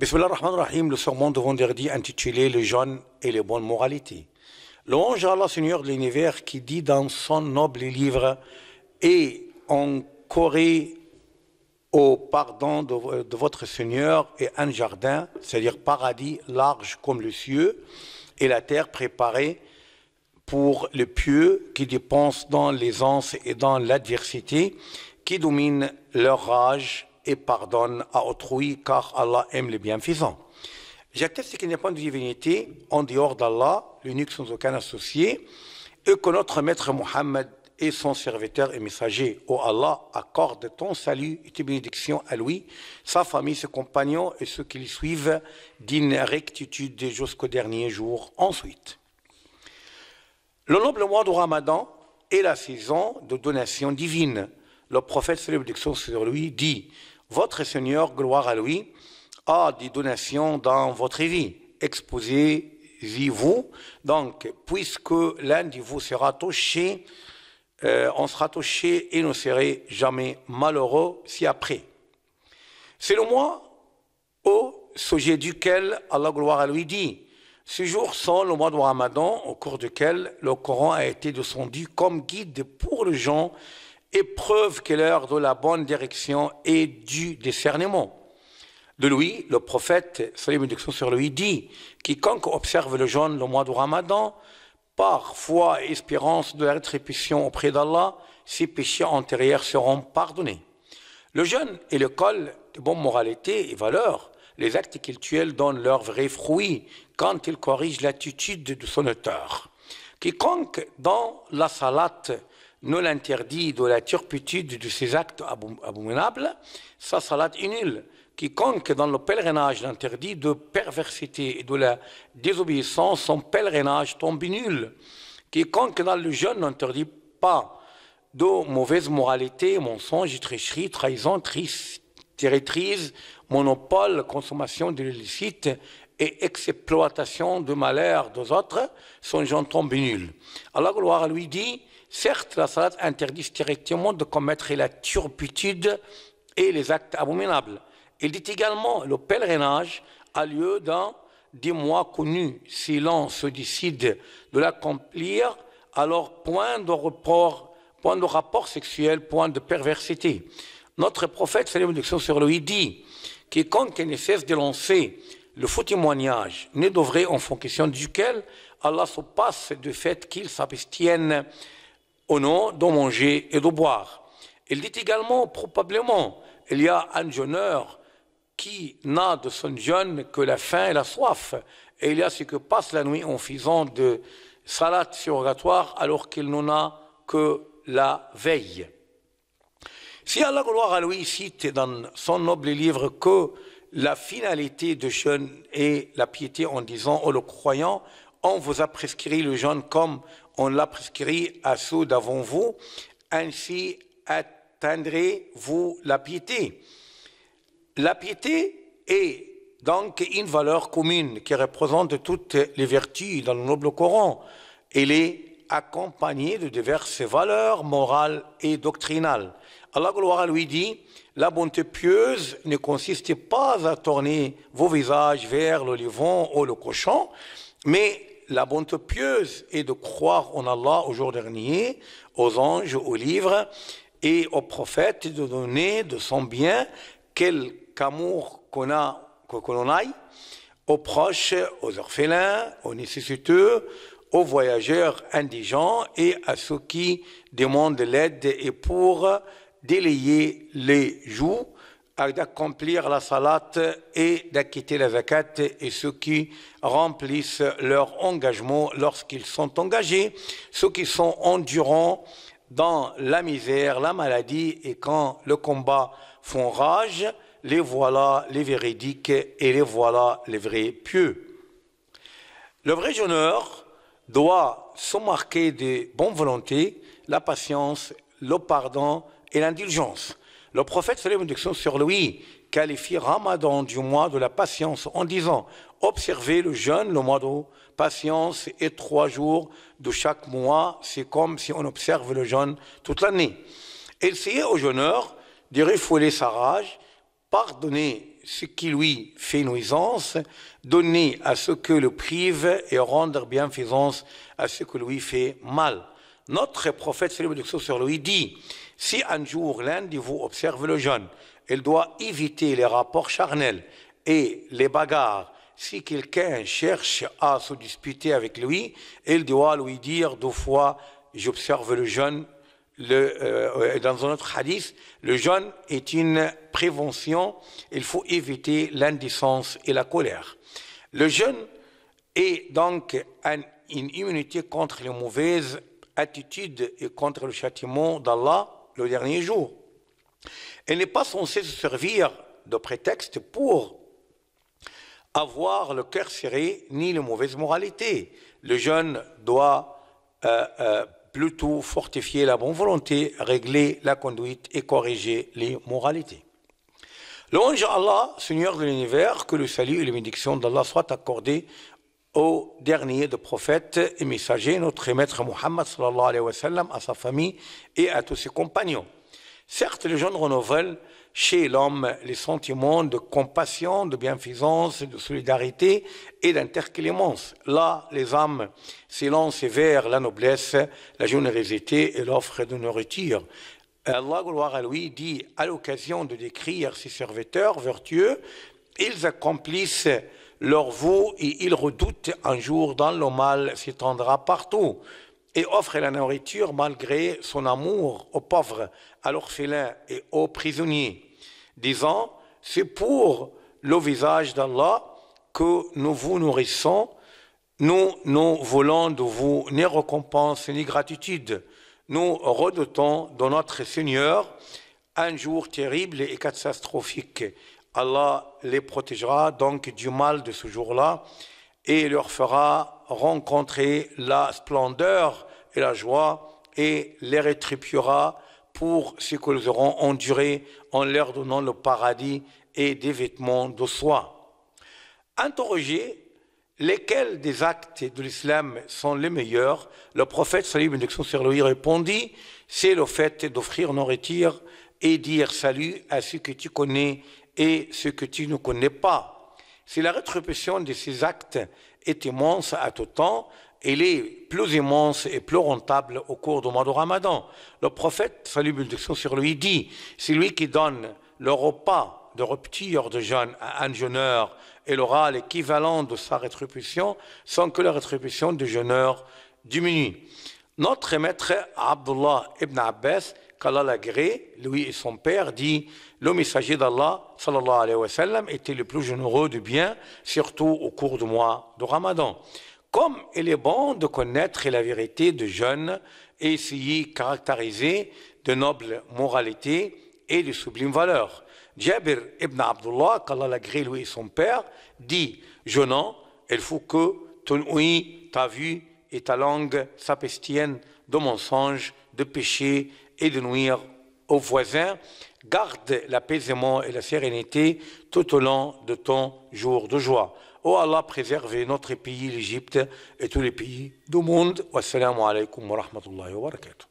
Bismillah ar-Rahman ar rahim le sermon de vendredi intitulé Le jeûne et les bonnes moralités. L'ange à Allah, Seigneur de l'univers, qui dit dans son noble livre Et en Corée, au pardon de, votre Seigneur et un jardin, c'est-à-dire paradis large comme le ciel et la terre préparée pour les pieux qui dépensent dans l'aisance et dans l'adversité, qui domine leur rage et pardonne à autrui, car Allah aime les bienfaisants. J'atteste qu'il n'y a pas de divinité en dehors d'Allah, l'unique sans aucun associé, et que notre maître Mohammed est son serviteur et messager. Ô oh Allah, accorde ton salut et tes bénédictions à lui, sa famille, ses compagnons et ceux qui le suivent d'une rectitude jusqu'au dernier jour. Ensuite, le noble mois de Ramadan est la saison de donation divine. Le prophète, sur lui, dit votre Seigneur, gloire à lui, a des donations dans votre vie. Exposez-y-vous. Donc, puisque l'un de vous sera touché, euh, on sera touché et ne serez jamais malheureux si après. c'est le mois au sujet duquel Allah gloire à lui dit, ce jour sont le mois de Ramadan au cours duquel le Coran a été descendu comme guide pour le gens et preuve qu'elle est l'heure de la bonne direction et du discernement. De lui, le prophète, salut sur lui, dit Quiconque observe le jeûne le mois du ramadan, par foi et espérance de la rétribution auprès d'Allah, ses péchés antérieurs seront pardonnés. Le jeûne est col de bonne moralité et valeur. Les actes cultuels donnent leurs vrais fruits quand ils corrigent l'attitude de son auteur. Quiconque dans la salate ne l'interdit de la turpitude de ses actes abominables, sa salade est nulle. Quiconque dans le pèlerinage l'interdit de perversité et de la désobéissance, son pèlerinage tombe nul. Quiconque dans le jeûne n'interdit pas de mauvaise moralité, mensonge, tricherie, trahison, triste, monopole, consommation de l'illicite et exploitation de malheur des autres, son nuls. nuls. Alors gloire lui dit, certes, la salade interdit directement de commettre la turpitude et les actes abominables. Il dit également, le pèlerinage a lieu dans des mois connus. Si l'on se décide de l'accomplir, alors point de report, point de rapport sexuel, point de perversité. Notre prophète, salut sur lui, dit, quiconque ne cesse de lancer le faux témoignage n'est vrai en fonction duquel Allah se passe du fait qu'il s'abstienne au nom de manger et de boire. Il dit également, probablement, il y a un jeûneur qui n'a de son jeûne que la faim et la soif. Et il y a ce que passe la nuit en faisant de salat surrogatoire alors qu'il n'en a que la veille. Si Allah, gloire à lui, cite dans son noble livre que la finalité du jeûne est la piété en disant, oh le croyant, on vous a prescrit le jeûne comme on l'a prescrit à ceux d'avant vous, ainsi atteindrez-vous la piété. La piété est donc une valeur commune qui représente toutes les vertus dans le noble Coran. Elle est accompagnée de diverses valeurs morales et doctrinales. Allah gloire lui dit La bonté pieuse ne consiste pas à tourner vos visages vers le ou le cochon, mais la bonté pieuse est de croire en Allah au jour dernier, aux anges, aux livres et aux prophètes, de donner de son bien quel qu'amour qu'on a, que aille, aux proches, aux orphelins, aux nécessiteux, aux voyageurs indigents et à ceux qui demandent l'aide et pour délayer les jours d'accomplir la salat et d'acquitter la zakat et ceux qui remplissent leur engagement lorsqu'ils sont engagés, ceux qui sont endurants dans la misère, la maladie et quand le combat font rage, les voilà les véridiques et les voilà les vrais pieux. Le vrai honneur doit se marquer de bonne volonté, la patience, le pardon, et l'indulgence. Le prophète sallallahu alayhi sur lui qualifie Ramadan du mois de la patience en disant observez le jeûne, le mois de patience et trois jours de chaque mois, c'est comme si on observe le jeûne toute l'année. Essayez au jeûneur de refouler sa rage, pardonner ce qui lui fait nuisance, donner à ce que le prive et rendre bienfaisance à ce que lui fait mal. Notre prophète, de sur lui, dit Si un jour l'un de vous observe le jeûne, il doit éviter les rapports charnels et les bagarres. Si quelqu'un cherche à se disputer avec lui, il doit lui dire deux fois J'observe le jeûne. Le, euh, euh, dans un autre hadith, le jeûne est une prévention. Il faut éviter l'indécence et la colère. Le jeûne est donc une immunité contre les mauvaises attitude contre le châtiment d'Allah le dernier jour. Elle n'est pas censée se servir de prétexte pour avoir le cœur serré ni les mauvaises moralité. Le jeune doit euh, euh, plutôt fortifier la bonne volonté, régler la conduite et corriger les moralités. Longe à Allah, Seigneur de l'univers, que le salut et les bénédictions d'Allah soient accordés au dernier des prophètes et messagers, notre maître Mohammed à sa famille et à tous ses compagnons. Certes, les jeunes renouvellent chez l'homme les sentiments de compassion, de bienfaisance, de solidarité et d'interclémence. Là, les âmes s'élancent vers la noblesse, la générosité et l'offre de nourriture. Allah, gloire à lui, dit à l'occasion de décrire ses serviteurs vertueux, ils accomplissent leur veau et ils redoutent un jour dans le mal s'étendra partout et offre la nourriture malgré son amour aux pauvres, à l'orphelin et aux prisonniers, disant, c'est pour le visage d'Allah que nous vous nourrissons, nous ne voulons de vous ni récompense ni gratitude, nous redoutons de notre Seigneur un jour terrible et catastrophique, Allah les protégera donc du mal de ce jour-là et leur fera rencontrer la splendeur et la joie et les rétribuera pour ce qu'ils auront enduré en leur donnant le paradis et des vêtements de soie. Interrogé lesquels des actes de l'islam sont les meilleurs, le prophète Salim ibn répondit c'est le fait d'offrir nos retires et dire salut à ceux que tu connais et ce que tu ne connais pas. Si la rétribution de ces actes est immense à tout temps, elle est plus immense et plus rentable au cours du mois de Ramadan. Le prophète, salut bénédiction sur lui, dit, c'est lui qui donne le repas de hors de jeûne à un jeûneur, et aura l'équivalent de sa rétribution sans que la rétribution du jeûneur diminue. Notre maître Abdullah ibn Abbas, qu'Allah l'agré, lui et son père, dit Le messager d'Allah, sallallahu alayhi wa sallam, était le plus généreux du bien, surtout au cours du mois de Ramadan. Comme il est bon de connaître la vérité de jeunes et essayer caractériser de nobles moralités et de sublimes valeurs. Jabir ibn Abdullah, qu'Allah lui et son père, dit Jeune il faut que tu ta vue et ta langue sapestienne de mensonges, de péchés et de nuire aux voisins. Garde l'apaisement et la sérénité tout au long de ton jour de joie. Oh Allah, préserve notre pays, l'Égypte et tous les pays du monde. Wassalamu alaikum wa rahmatullahi wa barakatuh.